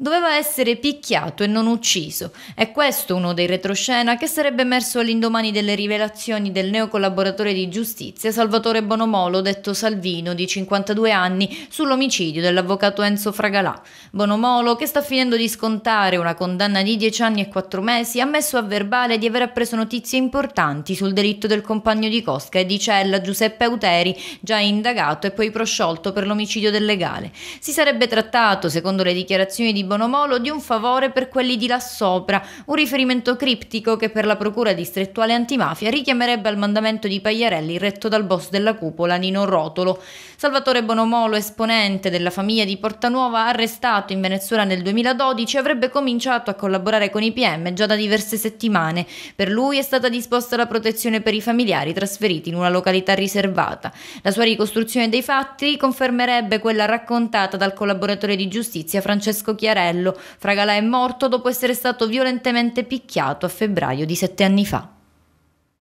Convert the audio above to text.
Doveva essere picchiato e non ucciso. È questo uno dei retroscena che sarebbe emerso all'indomani delle rivelazioni del neo collaboratore di giustizia Salvatore Bonomolo, detto Salvino, di 52 anni, sull'omicidio dell'avvocato Enzo Fragalà. Bonomolo, che sta finendo di scontare una condanna di 10 anni e 4 mesi, ha messo a verbale di aver appreso notizie importanti sul delitto del compagno di Cosca e di Cella Giuseppe Auteri, già indagato e poi prosciolto per l'omicidio del legale. Si sarebbe trattato, secondo le dichiarazioni di Bonomolo di un favore per quelli di là sopra, un riferimento criptico che per la Procura distrettuale antimafia richiamerebbe al mandamento di Pagliarelli retto dal boss della cupola Nino Rotolo. Salvatore Bonomolo, esponente della famiglia di Portanuova, arrestato in Venezuela nel 2012, avrebbe cominciato a collaborare con i PM già da diverse settimane. Per lui è stata disposta la protezione per i familiari trasferiti in una località riservata. La sua ricostruzione dei fatti confermerebbe quella raccontata dal collaboratore di giustizia Francesco Chiara Mattarello. Fragala è morto dopo essere stato violentemente picchiato a febbraio di sette anni fa.